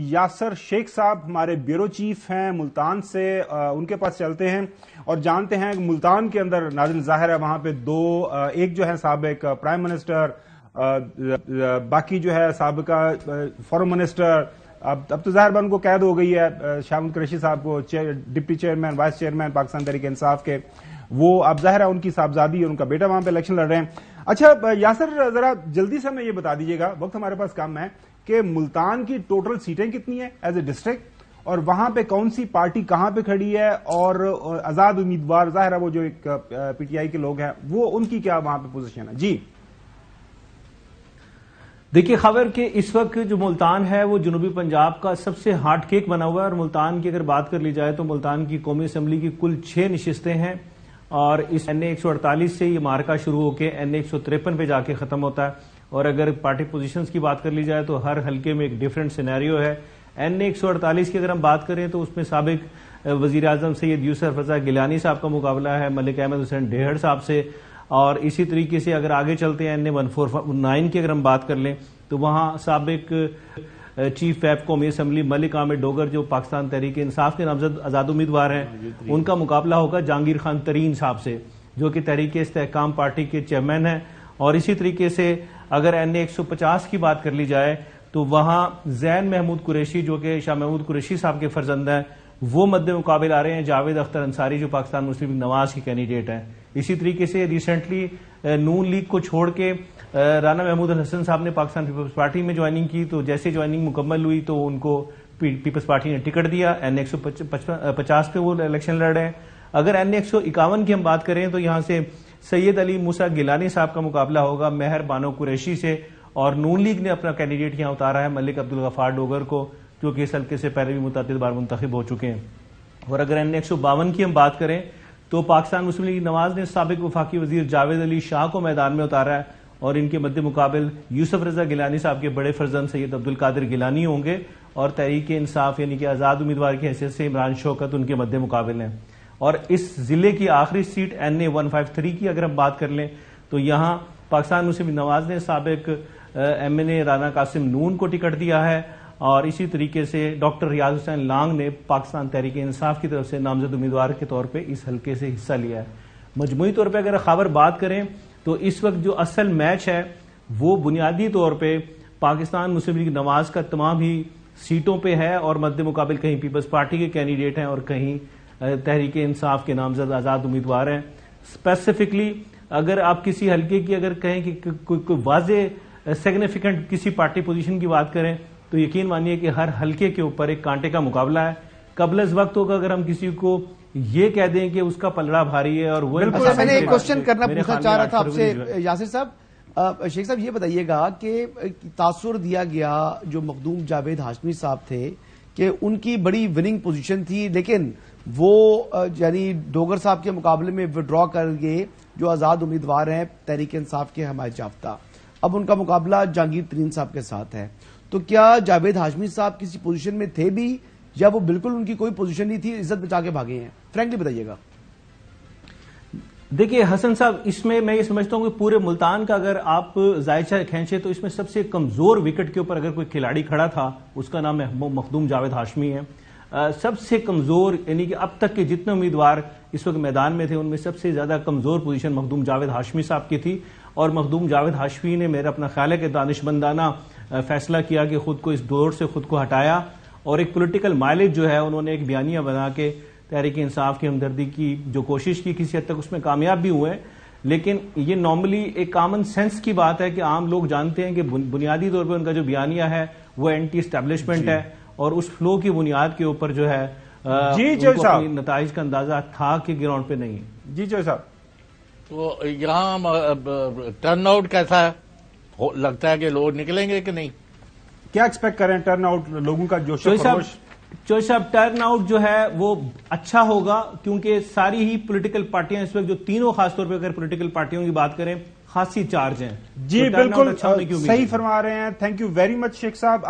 यासर शेख साहब हमारे bureau chief हैं मुल्तान से आ, उनके पास चलते हैं और जानते हैं मुल्तान के अंदर नाजिल जाहिर है वहां पे दो आ, एक जो है सबक प्राइम मिनिस्टर आ, बाकी जो है सबका फॉरन मिनिस्टर अब अब तो जाहिर उनको कैद हो गई है शामिल कुरैशी साहब को chair deputy chairman vice chairman Pakistan तरीके इंसाफ के वो अब जाहिर है उनकी साहबजादी और उनका बेटा वहां पे इलेक्शन लड़ रहे हैं अच्छा यासर जरा जल्दी से हमें ये बता दीजिएगा वक्त हमारे पास कम है कि मुल्तान की टोटल सीटें कितनी है एज ए डिस्ट्रिक्ट और वहां पे कौन सी पार्टी कहां पे खड़ी है और आजाद उम्मीदवार जाहिर है वो जो एक पीटीआई के लोग हैं वो उनकी क्या वहां पे पोजीशन है जी देखिए खबर के इस वक्त जो मुल्तान है वो जनूबी पंजाब का सबसे हार्ट केक बना हुआ है और मुल्तान की अगर बात कर ली जाए तो मुल्तान की कौमी असम्बली की कुल छह नशस्तें हैं और इस एन ए एक सौ अड़तालीस से ये मार्का शुरू होकर एन ए एक सौ तिरपन पे जाके ख़त्म होता है और अगर पार्टी पोजीशंस की बात कर ली जाए तो हर हल्के में एक डिफरेंट सिनेरियो है एन ए एक सौ अड़तालीस की अगर हम बात करें तो उसमें सबक वजीर अजम सैद यूसर फजा गिलानी साहब का मुकाबला है मलिक अहमद हुसैन डेहड़ साहब से और इसी तरीके से अगर आगे चलते हैं N A one four nine की अगर हम बात कर लें तो वहाँ सबक चीफ फैब कौमी असम्बली मलिक आमिर डोगर जो पाकिस्तान तहरीक इंसाफ के नामजद आज़ाद उम्मीदवार हैं उनका मुकाबला होगा जहांगीर खान तरीन साहब से जो कि तहरीक इसकाम पार्टी के चेयरमैन हैं और इसी तरीके से अगर एन ए एक सौ पचास की बात कर ली जाए तो वहां जैन महमूद कुरैशी जो कि शाह महमूद कुरैशी साहब के फर्जंद हैं वो मद्द मुकाबले आ रहे हैं जावेद अख्तर अंसारी जो पाकिस्तान मुस्लिम नवाज के कैंडिडेट हैं इसी तरीके से रिसेंटली नून लीग को छोड़ के राना महमूद अल हसन साहब ने पाकिस्तान पीपल्स पार्टी में ज्वाइनिंग की तो जैसे ज्वाइनिंग मुकम्मल हुई तो उनको पीपल्स पार्टी ने टिकट दिया एन एक पचास पे वो इलेक्शन लड़ रहे हैं अगर एन एक इक्यावन की हम बात करें तो यहां से सैयद अली मूसा गिलानी साहब का मुकाबला होगा मेहर बानो कुरैशी से और नून लीग ने अपना कैंडिडेट यहां उतारा है मलिक अब्दुल गफार डोगर को क्योंकि इस हल्के से पहले भी मुतद बार मुंतब हो चुके हैं और अगर एन एक सौ बावन की हम बात करें तो पाकिस्तान मुस्लिम लीग नवाज ने सबक वफाकी वजीर जावेद अली शाह को मैदान में उतारा है और इनके मद्द मुकाबल यूसफ रजा गिलानी साहब के बड़े फर्जन सैयद अब्दुल कादिर गिलानी होंगे और तहरीक इंसाफ यानी कि आज़ाद उम्मीदवार की हैसियत से इमरान शौकत उनके मद्द मुकाबल हैं और इस जिले की आखिरी seat N A one five three की अगर हम बात कर लें तो यहाँ पाकिस्तान मुस्लिम नवाज ने सबक M N A Rana Qasim Noon को टिकट दिया है और इसी तरीके से डॉक्टर रियाज हुसैन लांग ने पाकिस्तान तहरीक इंसाफ की तरफ से नामजद उम्मीदवार के तौर पर इस हल्के से हिस्सा लिया है मजमू तौर पर अगर खबर बात करें तो इस वक्त जो असल मैच है वो बुनियादी तौर पर पाकिस्तान मुस्लिम लीग नवाज का तमाम ही सीटों पर है और मद्द मुकाबल कहीं पीपल्स पार्टी के कैंडिडेट हैं और कहीं तहरीक इंसाफ के नामजद आज़ाद उम्मीदवार हैं स्पेसिफिकली अगर आप किसी हल्के की अगर कहें कि कोई को, को वाज सिग्निफिकेंट किसी पार्टी पोजीशन की बात करें तो यकीन मानिए कि हर हल्के के ऊपर एक कांटे का मुकाबला है कबलज वक्त होगा अगर हम किसी को ये कह दें कि उसका पलड़ा भारी है और वो बिल्कुल मैंने एक क्वेश्चन तो करना पूछना चाह रहा था आपसे यासिर साहब शेख साहब ये बताइएगा कि तासुर दिया गया जो मखदूम जावेद हाशमी साहब थे कि उनकी बड़ी विनिंग पोजीशन थी लेकिन वो यानी डोगर साहब के मुकाबले में विड्रॉ कर गए जो आज़ाद उम्मीदवार हैं तहरीक इंसाफ के हमारे जाफ्ता अब उनका मुकाबला जहांगीर तरीन साहब के साथ है तो क्या जावेद हाशमी साहब किसी पोजीशन में थे भी या वो बिल्कुल उनकी कोई पोजीशन नहीं थी इज्जत बचा के भागे हैं फ्रेंकली बताइएगा देखिए हसन साहब इसमें मैं ये समझता हूं कि पूरे मुल्तान का अगर आप जायचा खेचे तो इसमें सबसे कमजोर विकेट के ऊपर अगर कोई खिलाड़ी खड़ा था उसका नाम मखदूम जावेद हाशमी है सबसे कमजोर यानी कि अब तक के जितने उम्मीदवार इस वक्त मैदान में थे उनमें सबसे ज्यादा कमजोर पोजीशन मखदूम जावेद हाशमी साहब की थी और मखदूम जावेद हाशमी ने मेरा अपना ख्याल है कि दानिशमंदाना फैसला किया कि खुद को इस दौर से खुद को हटाया और एक पोलिटिकल माइलेज जो है उन्होंने एक बयानिया बना के तहरीक इंसाफ की हमदर्दी की जो कोशिश की किसी हद तक उसमें कामयाब भी हुए लेकिन ये नॉर्मली एक कॉमन सेंस की बात है कि आम लोग जानते हैं कि बुनियादी तौर पर उनका जो बयानिया है वो एंटी एस्टेब्लिशमेंट है और उस फ्लो की बुनियाद के ऊपर जो है जी जय साहब नतज का अंदाजा था कि ग्राउंड पे नहीं है जी जय साहब तो यहाँ आउट कैसा है लगता है कि लोग निकलेंगे कि नहीं क्या एक्सपेक्ट करें टर्न आउट लोगों का जोश चोई साहब टर्न आउट जो है वो अच्छा होगा क्योंकि सारी ही पॉलिटिकल पार्टियां इस वक्त जो तीनों खासतौर पर अगर पॉलिटिकल पार्टियों की बात करें खासी चार्ज हैं जी तो बिल्कुल अच्छा सही फरमा रहे हैं thank you very much Sheikh साहब